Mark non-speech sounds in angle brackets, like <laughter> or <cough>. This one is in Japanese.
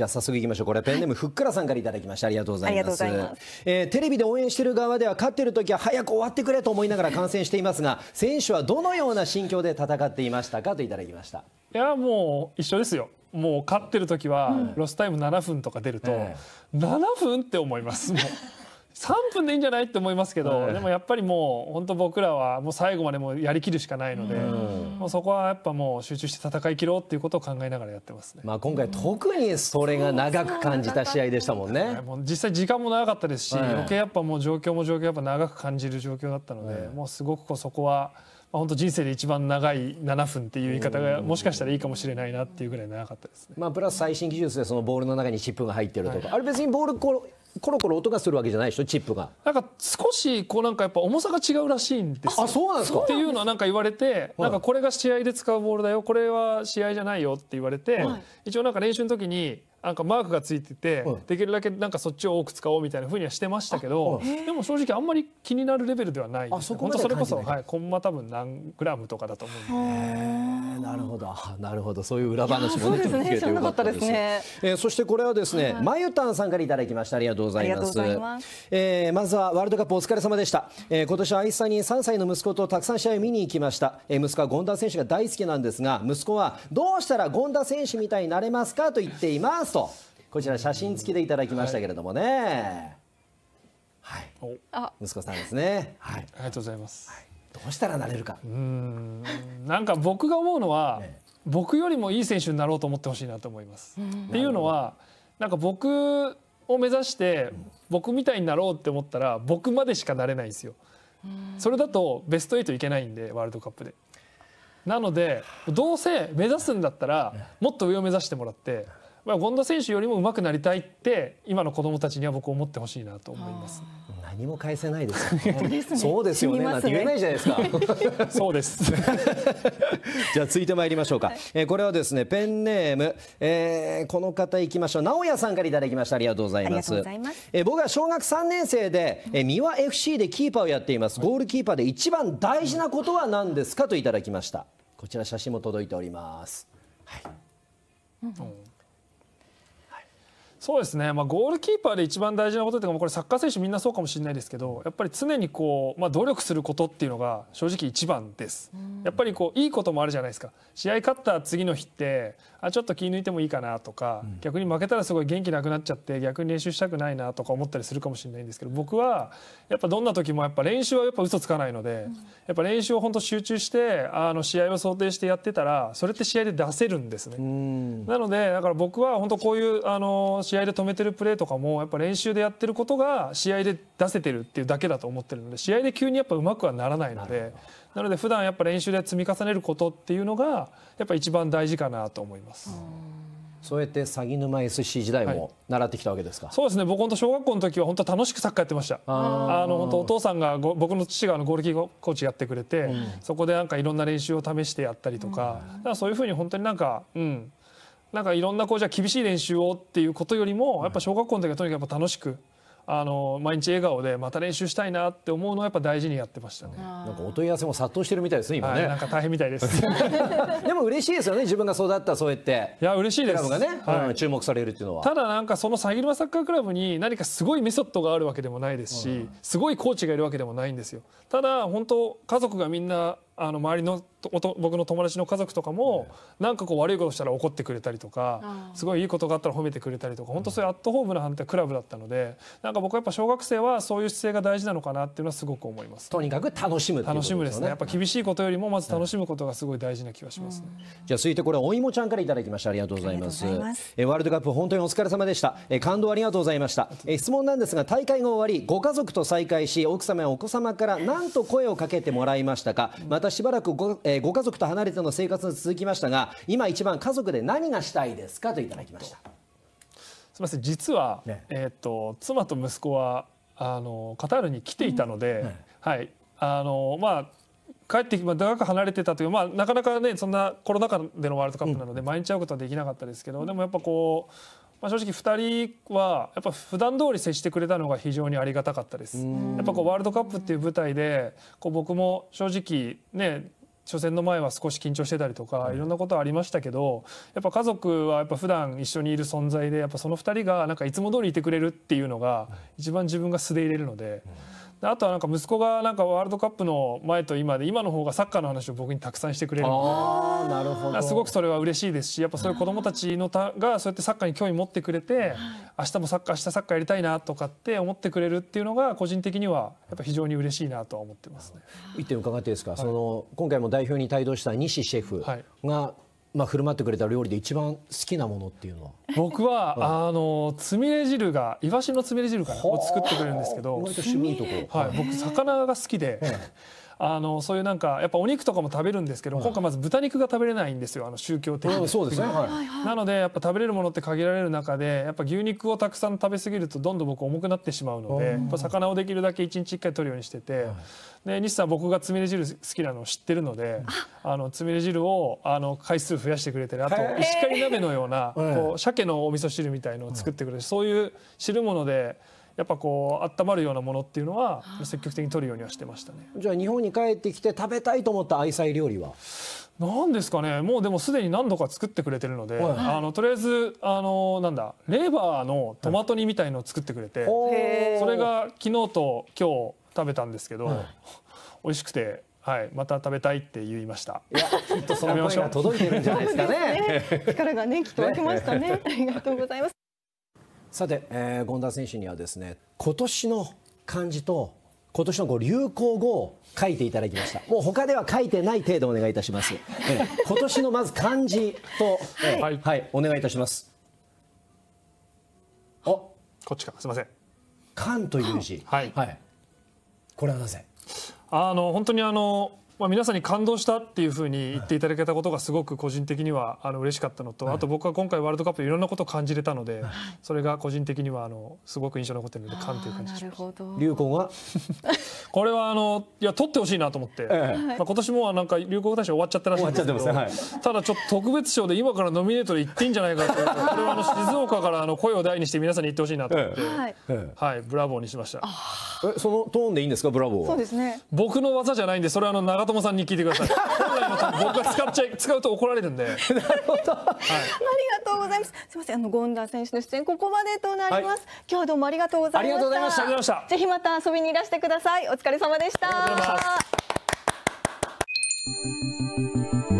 じゃあ早速いきましょうこれペンネームふっくらさんからいただきましたありがとうございますえー、テレビで応援してる側では勝ってる時は早く終わってくれと思いながら観戦していますが選手はどのような心境で戦っていましたかといただきましたいやもう一緒ですよもう勝ってる時はロスタイム7分とか出ると、うん、7分って思いますもう3分でいいんじゃないって思いますけど、えー、でもやっぱりもう本当僕らはもう最後までもやりきるしかないので、もうそこはやっぱもう集中して戦い切ろうっていうことを考えながらやってますね。まあ今回特にそれが長く感じた試合でしたもんね。もう実際時間も長かったですし、余計やっぱもう状況も状況やっぱ長く感じる状況だったので、もうすごくそこは。本当人生で一番長い7分っていう言い方がもしかしたらいいかもしれないなっていうぐらい長かったですね。まあ、プラス最新技術でそのボールの中にチップが入ってるとか、はい、あれ別にボールこうコロコロ音がするわけじゃないでしょチップがなんか少しこうなんかやっぱ重さが違うらしいんですあそうなんですかっていうのはなんか言われて、なんかこれが試合で使うボールだよこれは試合じゃないよって言われて、一応なんか練習の時になんかマークがついてて、できるだけなんかそっちを多く使おうみたいなふうにはしてましたけど、でも正直あんまり気になるレベルではないです、ね、本当それこそ、はい、コンマ多分何グラムとかだと思うんでなるほどなるほどそういう裏話もねちょっと聞けてよかったですねえー、そしてこれはですね、まゆたんさんからいただきましたありがとうございますまえまずはワールドカップお疲れ様でした、えー、今年は愛さんに3歳の息子とたくさん試合を見に行きました、えー、息子は権田選手が大好きなんですが息子はどうしたら権田選手みたいになれますかと言っていますますとこちら写真付きでいただきましたけれどもね、はい、はい、息子さんですね、はい、ありがとうございます、はい、どうしたらなれるかうんなんか僕が思うのは、ね、僕よりもいい選手になろうと思ってほしいなと思います、うん、っていうのはなんか僕を目指して僕みたいになろうって思ったら僕までしかなれないんですよ、それだとベスト8いけないんでワールドカップでなのでどうせ目指すんだったらもっと上を目指してもらってまあ、権田選手よりも上手くなりたいって今の子どもたちには僕思ってほしいなと思います。何も返せないですよね。ねそうですよね。ね言えないじゃないですか。<laughs> そうです。<laughs> じゃあ続いてまいりましょうか。はい、えー、これはですねペンネーム、えー、この方いきましょう。直哉さんからいただきました。ありがとうございます。ますえー、僕は小学3年生で、えー、三輪 FC でキーパーをやっています。ゴールキーパーで一番大事なことは何ですかといただきました。こちら写真も届いております。はい。うんそうですね、まあ、ゴールキーパーで一番大事なことというかこれサッカー選手みんなそうかもしれないですけどやっぱり常にこう、まあ、努力することっていうのが正直一番です、やっぱりこういいこともあるじゃないですか試合勝った次の日ってあちょっと気抜いてもいいかなとか、うん、逆に負けたらすごい元気なくなっちゃって逆に練習したくないなとか思ったりするかもしれないんですけど僕はやっぱどんな時もやっぱ練習はやっぱ嘘つかないので、うん、やっぱ練習を本当集中してあの試合を想定してやってたらそれって試合で出せるんですね。なのでだから僕は本当こういうあの試合で止めてるプレーとかもやっぱ練習でやってることが試合で出せてるっていうだけだと思ってるので試合で急にやっぱうまくはならないのでなので普段やっぱ練習で積み重ねることっていうのがやっぱ一番大事かなと思います。そうやって鷺沼 SC 時代も習ってきたわけですか、はい、そうですね僕本当小学校の時は本当楽しくサッカーやってましたあの本当お父さんが僕の父があのゴールキーコーチやってくれて、うん、そこでなんかいろんな練習を試してやったりとかうん、だからそういうふうに本当になんか、うん、なんかいろんなこうじゃ厳しい練習をっていうことよりもやっぱ小学校の時はとにかく楽しくあの毎日笑顔でまた練習したいなって思うのはやっぱ大事にやってましたね。なんかお問い合わせも殺到してるみたいですね今ね、はい。なんか大変みたいです。<laughs> でも嬉しいですよね自分が育ったそうやって。いや嬉しいです。がね、はい、注目されるっていうのは。ただなんかそのさぎるまサッカークラブに何かすごいメソッドがあるわけでもないですし、うん、すごいコーチがいるわけでもないんですよ。ただ本当家族がみんなあの周りの僕の友達の家族とかもなんかこう悪いことしたら怒ってくれたりとかすごいいいことがあったら褒めてくれたりとか本当そういうアットホームな反対クラブだったのでなんか僕はやっぱ小学生はそういう姿勢が大事なのかなっていうのはすごく思います。とにかく楽しむ、ね、楽しむですね。やっぱ厳しいことよりもまず楽しむことがすごい大事な気がします、ねうん、じゃあ続いてこれお芋ちゃんからいただきましたありがとうございます。えワールドカップ本当にお疲れ様でした。え感動ありがとうございました。え質問なんですが大会が終わりご家族と再会し奥様やお子様から何と声をかけてもらいましたか。またしばらくご,、えー、ご家族と離れての生活が続きましたが今一番家族で何がしたいですかといただきましたすみません実は、ね、えーと、妻と息子はあのカタールに来ていたので、うんはいあのまあ帰ってきま長く離れてたという、まあ、なかなかねそんなコロナ禍でのワールドカップなので、毎日会うことはできなかったですけど、でもやっぱこうまあ、正直2人はやっぱ普段通り接してくれたのが非常にありがたかったです。やっぱこうワールドカップっていう舞台でこう僕も正直ね初戦の前は少し緊張してたりとかいろんなことありましたけどやっぱ家族はやっぱ普段一緒にいる存在でやっぱその2人がなんかいつも通りいてくれるっていうのが一番自分が素でいれるのであとはなんか息子がなんかワールドカップの前と今で今の方がサッカーの話を僕にたくさんしてくれるのでなるほどすごくそれは嬉しいですしやっぱそれ子どもたちのたがそうやってサッカーに興味持ってくれて明日もサッカー明日サッカーやりたいなとかって思ってくれるっていうのが個人的にはやっぱ非常に嬉しいなとは思ってますね。一点伺っていいですか、はい、その今回も代表に帯同した西シェフが、はいまあ、振る舞ってくれた料理で一番好きなものっていうのは僕は、はい、あのつみれ汁がいわしのつみれ汁からを作ってくれるんですけど、はい、僕魚が好きで、あのそういうなんかやっぱお肉とかも食べるんですけど、今回まず豚肉が食べれないんですよあの宗教的に、そうですね、なのでやっぱ食べれるものって限られる中でやっぱ牛肉をたくさん食べ過ぎるとどんどん僕重くなってしまうので、やっぱ魚をできるだけ1日1回取るようにしてて、で西さん僕がつみれ汁好きなのを知ってるのであのつみれ汁をあの回数増やしてくれてるあと石狩鍋のような、こう鮭のお味噌汁みたいのを作ってくれて、そういう汁物で。やっぱこう温まるようなものっていうのは積極的に取るようにはしてましたね。じゃあ日本に帰ってきて食べたいと思った愛妻料理は？何ですかね。もうでもすでに何度か作ってくれてるので、はい、あのとりあえずあのなんだレバーのトマト煮みたいのを作ってくれて、はい、それが昨日と今日食べたんですけど、はい、美味しくて。はい、また食べたいって言いました。いや、きっとその声が届いてるんじゃないですかね。<laughs> ね力がね、きっと湧きましたね。<laughs> ありがとうございます。さて、えー、権田選手にはですね今年の漢字と今年のこう流行語を書いていただきました <laughs> もう他では書いてない程度お願いいたします、えー、今年のまず漢字と、はい、はい、お願いいたしますあこっちかすみません漢という字はい、はい、これはなぜあの本当にあのまあ、皆さんに感動したっていうふうに言っていただけたことがすごく個人的にはあの嬉しかったのと、あと僕は今回ワールドカップでいろんなことを感じれたので、それが個人的にはあのすごく印象に残ってるので感という感じでした流行は <laughs> これはあのいや取ってほしいなと思って、ええ、まあ、今年もなんか流行大賞終わっちゃったらしいんですけど、ねはい、ただちょっと特別賞で今からノミネートでいってんじゃないかとこれはあの静岡からあの声を大にして皆さんに言ってほしいなと思って、え、はい、ブラボーにしました。えそのトーンでいいんですかブラボーそうですね僕の技じゃないんでそれはあの長友さんに聞いてください <laughs> 僕が使っちゃい使うと怒られるんでなるほど、はい、ありがとうございますすみませんあの権田選手の出演ここまでとなります、はい、今日はどうもありがとうございましたありがとうございましたましたぜひまた遊びにいらしてくださいお疲れ様でしたありがとうございます